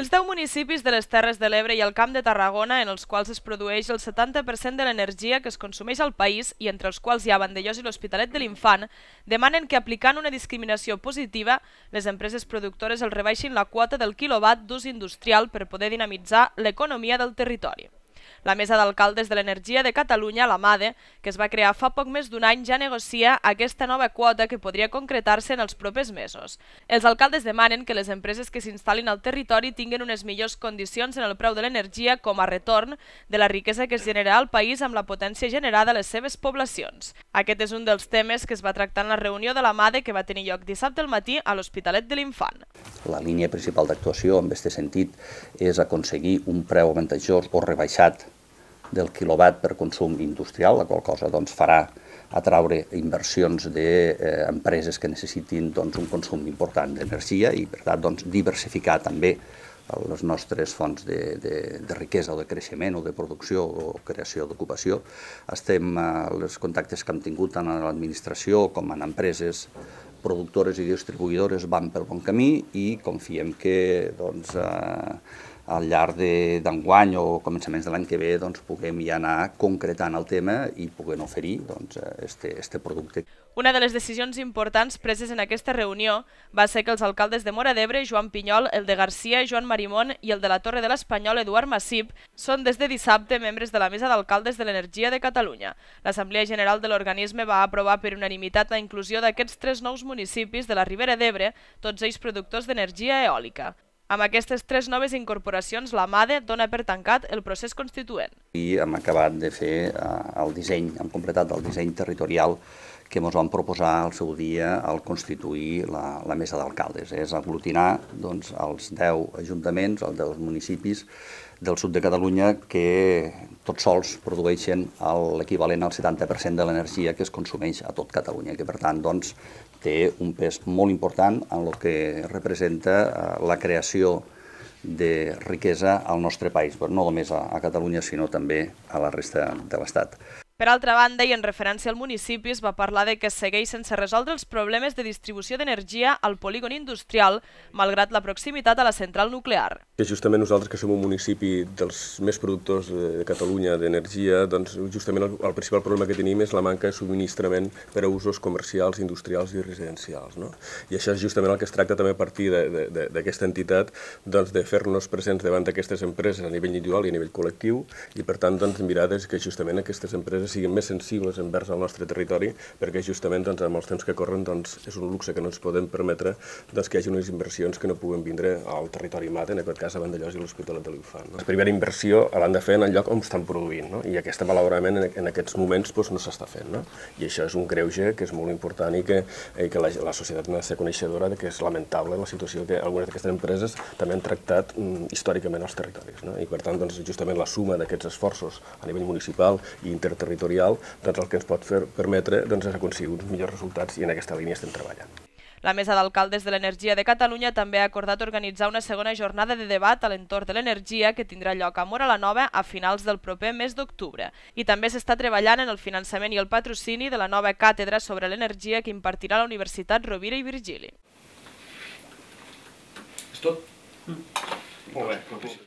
Els 10 municipis de les Terres de l'Ebre i el Camp de Tarragona, en els quals es produeix el 70% de l'energia que es consumeix al país i entre els quals hi ha Vandellós i l'Hospitalet de l'Infant, demanen que aplicant una discriminació positiva, les empreses productores el rebaixin la quota del quilowatt d'ús industrial per poder dinamitzar l'economia del territori. La Mesa d'Alcaldes de l'Energia de Catalunya, la MADE, que es va crear fa poc més d'un any, ja negocia aquesta nova quota que podria concretar-se en els propers mesos. Els alcaldes demanen que les empreses que s'instal·lin al territori tinguin unes millors condicions en el preu de l'energia com a retorn de la riquesa que es genera al país amb la potència generada a les seves poblacions. Aquest és un dels temes que es va tractar en la reunió de la MADE que va tenir lloc dissabte al matí a l'Hospitalet de l'Infant. La línia principal d'actuació en aquest sentit és aconseguir un preu avantatjós o rebaixat del quilowatt per consum industrial, la qual cosa doncs, farà atraure inversions d'empreses eh, que necessitin doncs, un consum important d'energia i, per tant, doncs, diversificar també les nostres fonts de, de, de riquesa o de creixement o de producció o creació d'ocupació. Estem als els contactes que hem tingut tant a l'administració com en empreses productores i distribuïdores van pel bon camí i confiem que doncs, eh, al llarg d'enguany o començaments de l'any que ve doncs, puguem ja anar concretant el tema i puguem oferir doncs, este, este producte. Una de les decisions importants preses en aquesta reunió va ser que els alcaldes de Mora d'Ebre, Joan Pinyol, el de Garcia, Joan Marimón i el de la Torre de l'Espanyol, Eduard Massip, són des de dissabte membres de la Mesa d'Alcaldes de l'Energia de Catalunya. L'Assemblea General de l'organisme va aprovar per unanimitat la inclusió d'aquests tres nous municipis de la Ribera d'Ebre, tots ells productors d'energia eòlica. Amb aquestes tres noves incorporacions, la MADE dona per tancat el procés constituent. I hem acabat de fer eh, el disseny, hem completat el disseny territorial que ens van proposar al seu dia al constituir la, la mesa d'alcaldes. És aglutinar doncs, els 10 ajuntaments, els 10 municipis del sud de Catalunya que tots sols produeixen l'equivalent al 70% de l'energia que es consumeix a tot Catalunya, que per tant doncs, té un pes molt important en el que representa eh, la creació de riquesa al nostre país, però no només a, a Catalunya, sinó també a la resta de l'Estat. Per altra banda, i en referència al municipi, es va parlar de que segueix sense resoldre els problemes de distribució d'energia al polígon industrial, malgrat la proximitat a la central nuclear. Que justament nosaltres, que som un municipi dels més productors de Catalunya d'energia, doncs justament el, el principal problema que tenim és la manca de subministrament per a usos comercials, industrials i residencials. No? I això és justament el que es tracta també a partir d'aquesta entitat, doncs, de fer-nos presents davant d'aquestes empreses a nivell individual i a nivell col·lectiu, i per tant doncs, mirades que justament aquestes empreses siguin més sensibles envers el nostre territori, perquè justament doncs, amb els temps que corren doncs, és un luxe que no ens podem permetre doncs, que hi hagi unes inversions que no puguen vindre al territori mat, en aquest cas a Vandellós i l'Hospitalet de l'Infant. No? La primera inversió l'han de fer en el lloc on estan produint, no? i aquesta malauradament en, en aquests moments doncs, no s'està fent. No? I això és un greuge que és molt important i que, i que la, la societat n'ha de ser coneixedora de que és lamentable la situació que algunes d'aquestes empreses també han tractat mm, històricament els territoris. No? I per tant, doncs, justament la suma d'aquests esforços a nivell municipal i interterritorial territorial, doncs el que ens pot fer, permetre doncs, aconseguir uns millors resultats i en aquesta línia estem treballant. La Mesa d'Alcaldes de l'Energia de Catalunya també ha acordat organitzar una segona jornada de debat a l'entorn de l'energia que tindrà lloc a Mora la Nova a finals del proper mes d'octubre. I també s'està treballant en el finançament i el patrocini de la nova càtedra sobre l'energia que impartirà la Universitat Rovira i Virgili. És tot? Mm. Molt bé.